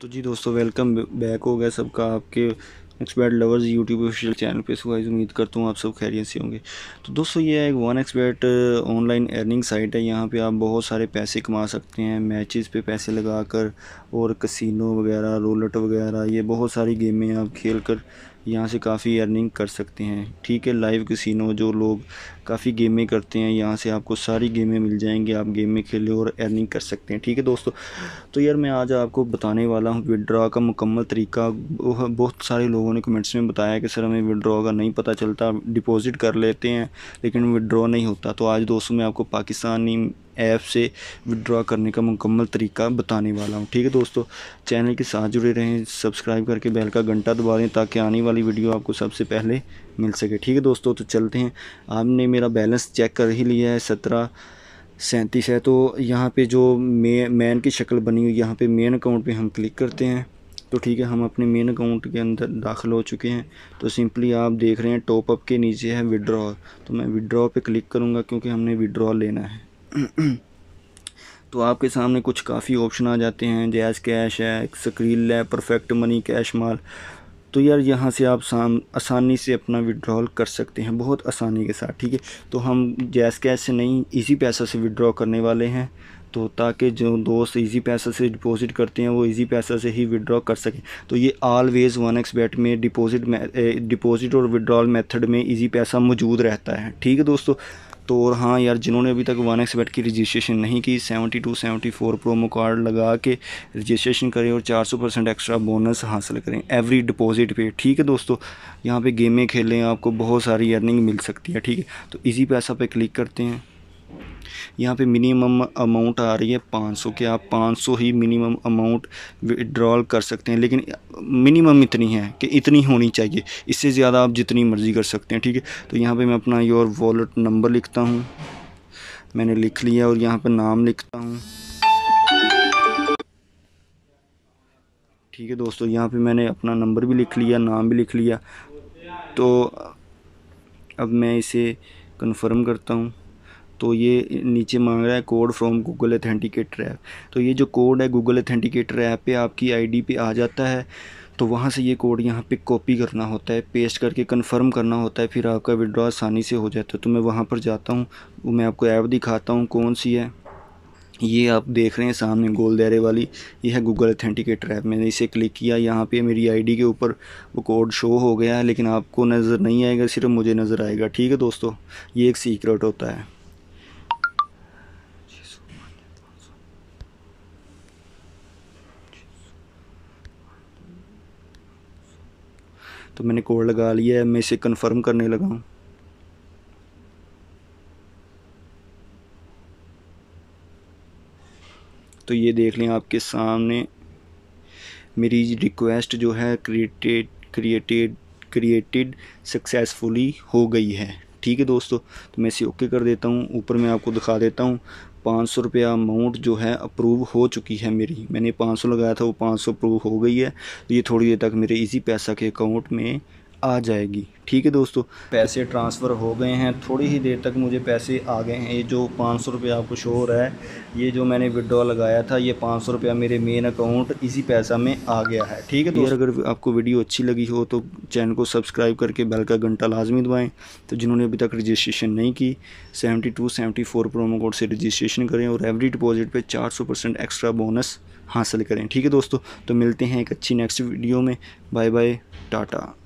तो जी दोस्तों welcome back हो गया सबका आपके expert lovers YouTube official channel पे सुबह उम्मीद करता हूँ आप सब खैरियत से होंगे तो दोस्तों ये एक one expert online earning site है यहाँ पे आप बहुत सारे पैसे कमा सकते हैं मैचेस पे पैसे लगा कर और कसिनो वगैरह रोलट वगैरह ये बहुत सारी गेमें आप खेल कर यहाँ से काफ़ी अर्निंग कर सकते हैं ठीक है लाइव कसिनो जो लोग काफ़ी गेमें करते हैं यहाँ से आपको सारी गेमें मिल जाएंगी आप गेम में खेलें और अर्निंग कर सकते हैं ठीक है दोस्तों तो यार मैं आज आपको बताने वाला हूँ विड्रा का मुकम्मल तरीका बहुत सारे लोगों ने कमेंट्स में बताया कि सर हमें विड्रॉ का नहीं पता चलता डिपॉज़िट कर लेते हैं लेकिन विड्रॉ नहीं होता तो आज दोस्तों मैं आपको पाकिस्तानी ऐप से विड्रॉ करने का मुकम्मल तरीका बताने वाला हूँ ठीक है दोस्तों चैनल के साथ जुड़े रहें सब्सक्राइब करके बैल का घंटा दबा दें ताकि आने वाली वीडियो आपको सबसे पहले मिल सके ठीक है दोस्तों तो चलते हैं आपने मेरा बैलेंस चेक कर ही लिया है सत्रह सैंतीस है तो यहाँ पे जो मे मैन की शक्ल बनी हुई यहाँ पे मेन अकाउंट पे हम क्लिक करते हैं तो ठीक है हम अपने मेन अकाउंट के अंदर दाखिल हो चुके हैं तो सिंपली आप देख रहे हैं टॉपअप के नीचे है विड्रॉ तो मैं विड्रॉ पे क्लिक करूँगा क्योंकि हमने विड्रॉ लेना है तो आपके सामने कुछ काफ़ी ऑप्शन आ जाते हैं जैस कैश है स्क्रीन है परफेक्ट मनी कैश माल तो यार यहाँ से आप साम आसानी से अपना विड्रॉल कर सकते हैं बहुत आसानी के साथ ठीक है तो हम जैस कैश से नहीं इजी पैसा से विड्रॉ करने वाले हैं तो ताकि जो दोस्त इजी पैसा से डिपॉजिट करते हैं वो इजी पैसा से ही विड्रॉ कर सकें तो ये ऑलवेज़ वन एक्स बैट में डिपॉजिट डिपॉजिट और विड्रॉल मेथड में इजी पैसा मौजूद रहता है ठीक है दोस्तों तो और हाँ यार जिन्होंने अभी तक वन एक्स बैठ की रजिस्ट्रेशन नहीं की seventy two seventy four promo card लगा के रजिस्ट्रेशन करें और चार सौ परसेंट एक्स्ट्रा बोनस हासिल करें एवरी डिपॉजिट पे ठीक है दोस्तों यहाँ पे गेमें खेलें आपको बहुत सारी अर्निंग मिल सकती है ठीक है तो इसी पैसा पे क्लिक करते हैं यहाँ पे मिनिमम अमाउंट आ रही है 500 के आप 500 ही मिनिमम अमाउंट विड्रॉल कर सकते हैं लेकिन मिनिमम इतनी है कि इतनी होनी चाहिए इससे ज़्यादा आप जितनी मर्ज़ी कर सकते हैं ठीक है तो यहाँ पर मैं अपना योर वॉलेट नंबर लिखता हूँ मैंने लिख लिया और यहाँ पर नाम लिखता हूँ ठीक है दोस्तों यहाँ पे मैंने अपना नंबर भी लिख लिया नाम भी लिख लिया तो अब मैं इसे कंफर्म करता हूँ तो ये नीचे मांग रहा है code from Google authenticator app तो ये जो कोड है गूगल अथेंटिकेटर ऐप पे आपकी आईडी पे आ जाता है तो वहाँ से ये कोड यहाँ पे कॉपी करना होता है पेस्ट करके कंफर्म करना होता है फिर आपका विड्रॉ आसानी से हो जाता है तो मैं वहाँ पर जाता हूँ मैं आपको ऐप दिखाता हूँ कौन सी है ये आप देख रहे हैं सामने गोल दायरे वाली ये है गूगल अथेंटिकेटर ऐप मैंने इसे क्लिक किया यहाँ पे मेरी आईडी के ऊपर वो कोड शो हो गया है लेकिन आपको नज़र नहीं आएगा सिर्फ मुझे नज़र आएगा ठीक है दोस्तों ये एक सीक्रेट होता है तो मैंने कोड लगा लिया है मैं इसे कन्फर्म करने लगा हूँ तो ये देख लें आपके सामने मेरी रिक्वेस्ट जो है क्रिएटेड क्रिएटेड क्रिएटेड सक्सेसफुली हो गई है ठीक है दोस्तों तो मैं इसे ओके कर देता हूँ ऊपर मैं आपको दिखा देता हूँ पाँच सौ रुपया अमाउंट जो है अप्रूव हो चुकी है मेरी मैंने पाँच सौ लगाया था वो पाँच सौ अप्रूव हो गई है तो ये थोड़ी देर तक मेरे इसी पैसा के अकाउंट में आ जाएगी ठीक है दोस्तों पैसे ट्रांसफ़र हो गए हैं थोड़ी ही देर तक मुझे पैसे आ गए हैं ये जो पाँच सौ रुपया आपको शो हो रहा है ये जो मैंने विड्रॉ लगाया था ये पाँच सौ रुपया मेरे मेन अकाउंट इसी पैसा में आ गया है ठीक है दोस्तों अगर आपको वीडियो अच्छी लगी हो तो चैनल को सब्सक्राइब करके बैल का घंटा लाजमी दबाएँ तो जिन्होंने अभी तक रजिस्ट्रेशन नहीं की seventy two seventy four promo code से रजिस्ट्रेशन करें और एवरी डिपॉजिट पर चार सौ परसेंट एक्स्ट्रा बोनस हासिल करें ठीक है दोस्तों तो मिलते हैं एक अच्छी नेक्स्ट वीडियो में बाय बाय टाटा